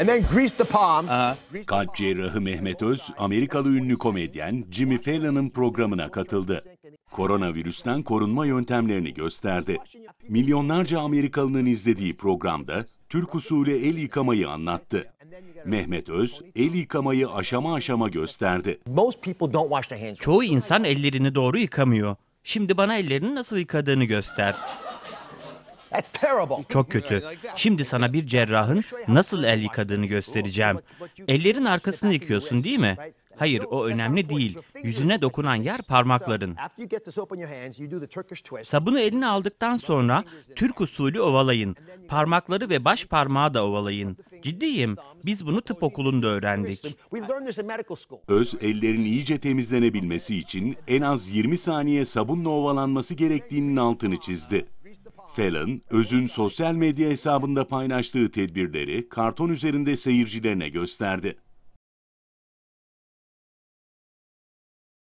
And then grease Kalp cerrahı Mehmet Öz, Amerikalı ünlü komedyen Jimmy Fallon'ın programına katıldı. Koronavirüsten korunma yöntemlerini gösterdi. Milyonlarca Amerikalının izlediği programda Türk usulü el yıkamayı anlattı. Mehmet Öz el yıkamayı aşama aşama gösterdi. Çoğu insan ellerini doğru yıkamıyor. Şimdi bana ellerini nasıl yıkadığını göster. Çok kötü. Şimdi sana bir cerrahın nasıl el yıkadığını göstereceğim. Ellerin arkasını yıkıyorsun değil mi? Hayır, o önemli değil. Yüzüne dokunan yer parmakların. Sabunu eline aldıktan sonra Türk usulü ovalayın. Parmakları ve baş parmağı da ovalayın. Ciddiyim. Biz bunu tıp okulunda öğrendik. Öz ellerin iyice temizlenebilmesi için en az 20 saniye sabunla ovalanması gerektiğinin altını çizdi. Fallon, Öz'ün sosyal medya hesabında paylaştığı tedbirleri karton üzerinde seyircilerine gösterdi.